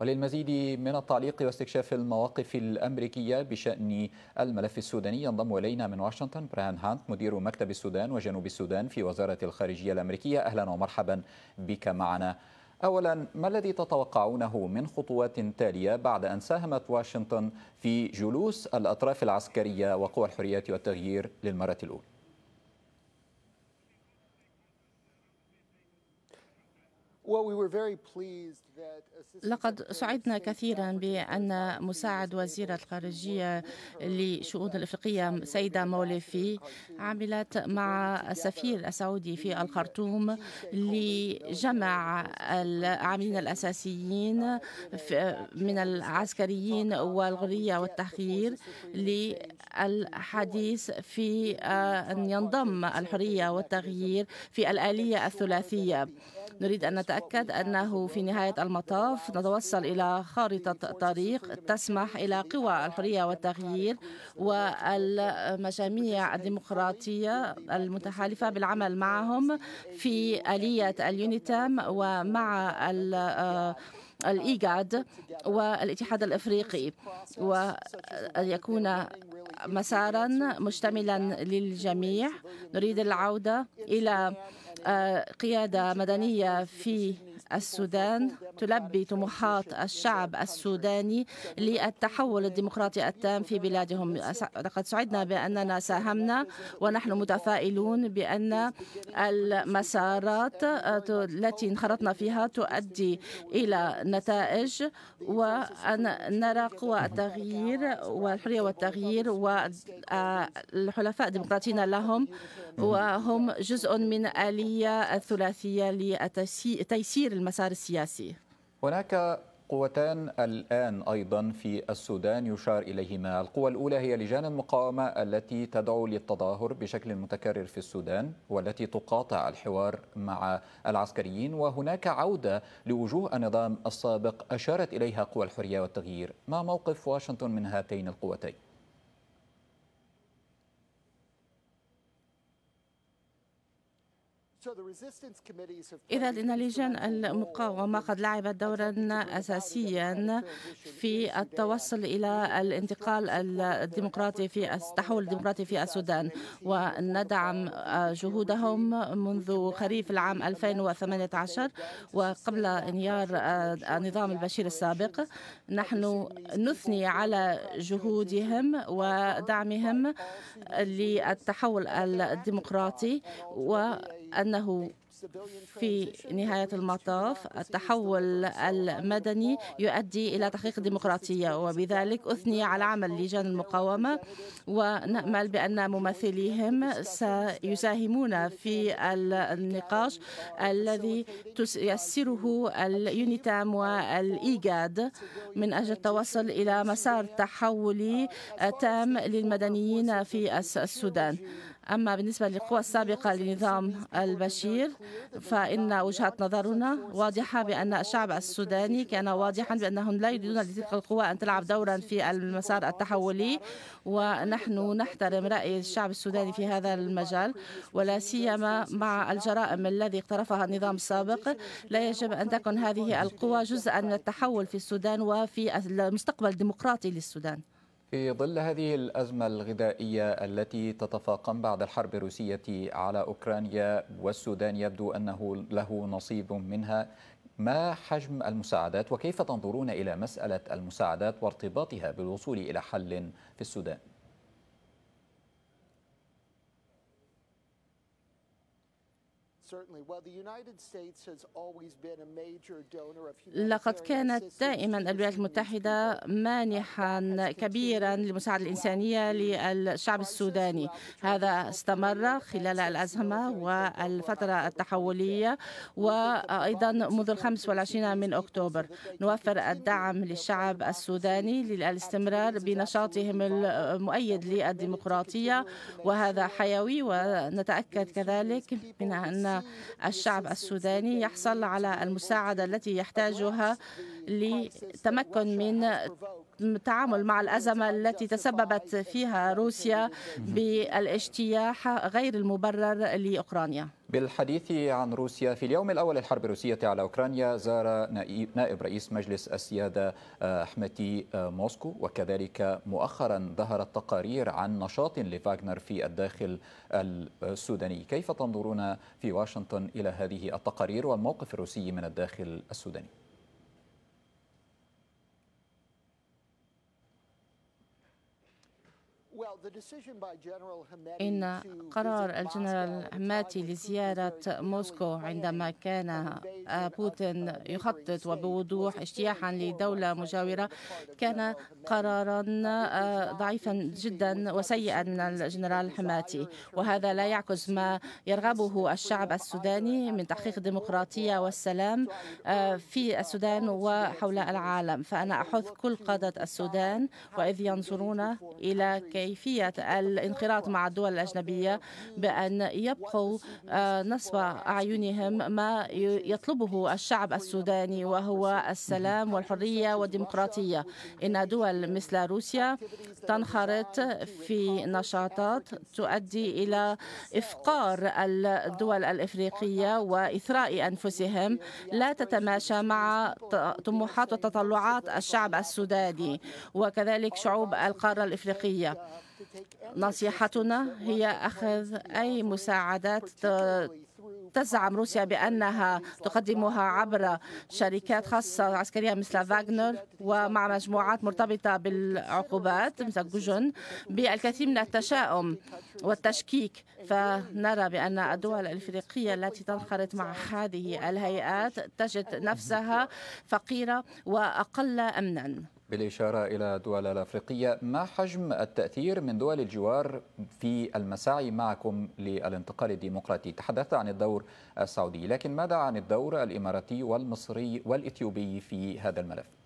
وللمزيد من التعليق واستكشاف المواقف الأمريكية بشأن الملف السوداني ينضم إلينا من واشنطن برهان هانت مدير مكتب السودان وجنوب السودان في وزارة الخارجية الأمريكية أهلا ومرحبا بك معنا اولا ما الذي تتوقعونه من خطوات تاليه بعد ان ساهمت واشنطن في جلوس الاطراف العسكريه وقوى الحريه والتغيير للمره الاولى لقد سعدنا كثيرا بأن مساعد وزيره الخارجية للشؤون الإفريقية سيدة مولفي عملت مع السفير السعودي في الخرطوم لجمع العاملين الأساسيين من العسكريين والغرية والتحرير للحديث في أن ينضم الحرية والتغيير في الآلية الثلاثية نريد أن نتأكد أنه في نهاية المطاف نتوصل إلى خارطة طريق تسمح إلى قوى الحرية والتغيير والمجاميع الديمقراطية المتحالفة بالعمل معهم في آلية اليونيتام ومع ال آه، الايجاد والاتحاد الافريقي ويكون مسارا مشتملا للجميع نريد العوده الى آه، قيادة مدنية في السودان تلبي طموحات الشعب السوداني للتحول الديمقراطي التام في بلادهم لقد سعدنا بأننا ساهمنا ونحن متفائلون بأن المسارات آه، التي انخرطنا فيها تؤدي إلى نتائج وأن نرى قوى التغيير والحرية والتغيير والحلفاء آه، الديمقراطيين لهم وهم جزء من آلية الثلاثية لتيسير المسار السياسي هناك قوتان الآن أيضا في السودان يشار إليهما القوة الأولى هي لجان المقاومة التي تدعو للتظاهر بشكل متكرر في السودان والتي تقاطع الحوار مع العسكريين وهناك عودة لوجوه النظام السابق أشارت إليها قوى الحرية والتغيير ما موقف واشنطن من هاتين القوتين؟ إذا إن لجان المقاومة قد لعبت دورا أساسيا في التوصل إلى الانتقال الديمقراطي في التحول الديمقراطي في السودان وندعم آه، جهودهم منذ خريف العام 2018 وقبل انهيار آه، نظام البشير السابق نحن نثني على جهودهم ودعمهم للتحول الديمقراطي و أنه في نهاية المطاف التحول المدني يؤدي إلى تحقيق الديمقراطية وبذلك أثني على عمل لجان المقاومة ونأمل بأن ممثليهم سيساهمون في النقاش الذي تيسره اليونيتام والإيجاد من أجل التوصل إلى مسار تحولي تام للمدنيين في السودان أما بالنسبة للقوى السابقة لنظام البشير فإن وجهة نظرنا واضحة بأن الشعب السوداني كان واضحا بأنهم لا يريدون لتلك القوى أن تلعب دورا في المسار التحولي ونحن نحترم رأي الشعب السوداني في هذا المجال ولا سيما مع الجرائم الذي اقترفها النظام السابق لا يجب أن تكون هذه القوى جزءا من التحول في السودان وفي المستقبل الديمقراطي للسودان في ظل هذه الأزمة الغذائية التي تتفاقم بعد الحرب الروسية على أوكرانيا والسودان يبدو أنه له نصيب منها ما حجم المساعدات وكيف تنظرون إلى مسألة المساعدات وارتباطها بالوصول إلى حل في السودان؟ لقد كانت دائما الولايات المتحدة uh, مانحا كبيرا للمساعدة الإنسانية للشعب السوداني هذا استمر خلال الأزمة والفترة التحولية وأيضا منذ الخامس والعشرين من أكتوبر نوفر الدعم للشعب السوداني للاستمرار بنشاطهم المؤيد للديمقراطية وهذا حيوي ونتأكد كذلك من أن الشعب السوداني يحصل على المساعدة التي يحتاجها لتمكن من التعامل مع الأزمة التي تسببت فيها روسيا بالاجتياح غير المبرر لأوكرانيا بالحديث عن روسيا في اليوم الأول للحرب الروسية على أوكرانيا زار نائب رئيس مجلس السيادة آه، أحمدي آه، موسكو وكذلك مؤخرا ظهرت تقارير عن نشاط لفاغنر في الداخل السوداني كيف تنظرون في واشنطن إلى هذه التقارير والموقف الروسي من الداخل السوداني؟ إن قرار الجنرال هماتي لزيارة موسكو عندما كان آه، بوتين يخطط وبوضوح اجتياحا لدولة مجاورة كان قرارا آه، ضعيفا جدا وسيئا من الجنرال حماتي وهذا لا يعكس ما يرغبه الشعب السوداني من تحقيق الديمقراطية والسلام آه، في السودان وحول العالم فأنا أحث كل قادة السودان وإذ ينظرون إلى كيف كيفية الانخراط مع الدول الأجنبية بأن يبقوا آه، نصب أعينهم ما يطلبه الشعب السوداني وهو السلام والحرية والديمقراطية إن دول مثل روسيا تنخرط في نشاطات تؤدي إلى إفقار الدول الإفريقية وإثراء أنفسهم لا تتماشى مع طموحات وتطلعات الشعب السوداني وكذلك شعوب القارة الإفريقية نصيحتنا هي أخذ أي مساعدات تزعم روسيا بأنها تقدمها عبر شركات خاصة عسكرية مثل فاغنر ومع مجموعات مرتبطة بالعقوبات مثل جوجون بالكثير من التشاؤم والتشكيك فنرى بأن الدول الإفريقية التي تنخرط مع هذه الهيئات تجد نفسها فقيرة وأقل أمناً بالإشارة إلى دول الأفريقية ما حجم التأثير من دول الجوار في المساعي معكم للانتقال الديمقراطي تحدثت عن الدور السعودي لكن ماذا عن الدور الإماراتي والمصري والإثيوبي في هذا الملف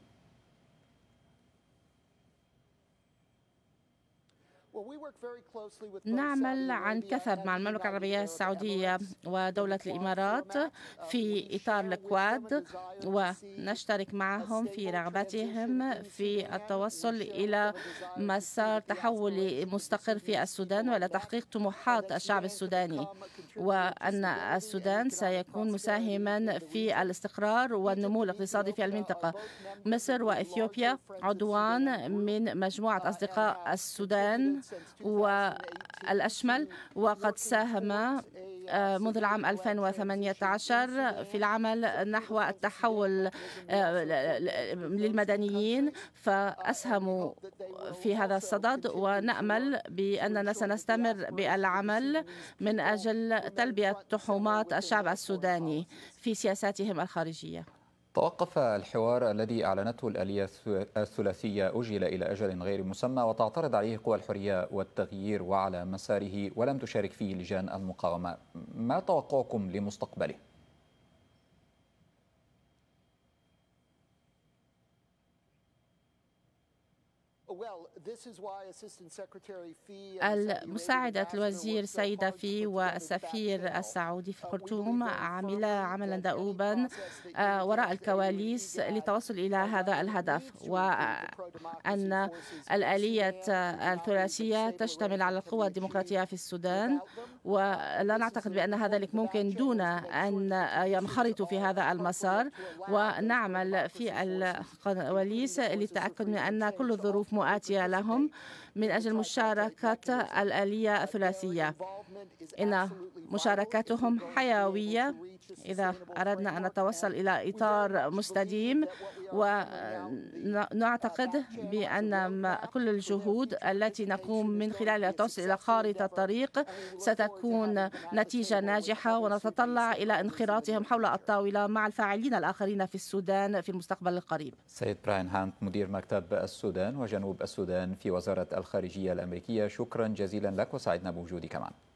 نعمل عن كثب مع المملكة العربية السعودية ودولة الإمارات في إطار الكواد ونشترك معهم في رغبتهم في التوصل إلى مسار تحول مستقر في السودان وإلى تحقيق طموحات الشعب السوداني وأن السودان سيكون مساهما في الاستقرار والنمو الاقتصادي في المنطقة مصر وإثيوبيا عضوان من مجموعة أصدقاء السودان والأشمل وقد ساهم منذ العام 2018 في العمل نحو التحول آه، للمدنيين فأسهموا في هذا الصدد ونأمل بأننا سنستمر بالعمل من أجل تلبية طموحات الشعب السوداني في سياساتهم الخارجية توقف الحوار الذي أعلنته الآلية الثلاثية أجل إلى أجل غير مسمى وتعترض عليه قوى الحرية والتغيير وعلى مساره ولم تشارك فيه لجان المقاومة ما توقعكم لمستقبله؟ المساعدة الوزير سيدة في والسفير السعودي في الخرطوم عملا عملا دؤوبا uh, وراء الكواليس للتوصل إلى هذا الهدف وأن الآلية uh, الثلاثية تشتمل على القوى الديمقراطية في السودان ولا نعتقد بأن هذا ممكن دون أن ينخرطوا في هذا المسار ونعمل في الكواليس للتأكد من أن كل الظروف آتية لهم من أجل مشاركة الآلية الثلاثية إن مشاركتهم حيوية إذا أردنا أن نتوصل إلى إطار مستديم ونعتقد بأن كل الجهود التي نقوم من خلالها تصل إلى خارطة الطريق ستكون نتيجة ناجحة ونتطلع إلى انخراطهم حول الطاولة مع الفاعلين الآخرين في السودان في المستقبل القريب سيد براين هانت مدير مكتب السودان وجنوب السودان في وزارة الخارجية الأمريكية شكرا جزيلا لك وسعدنا بوجودك معنا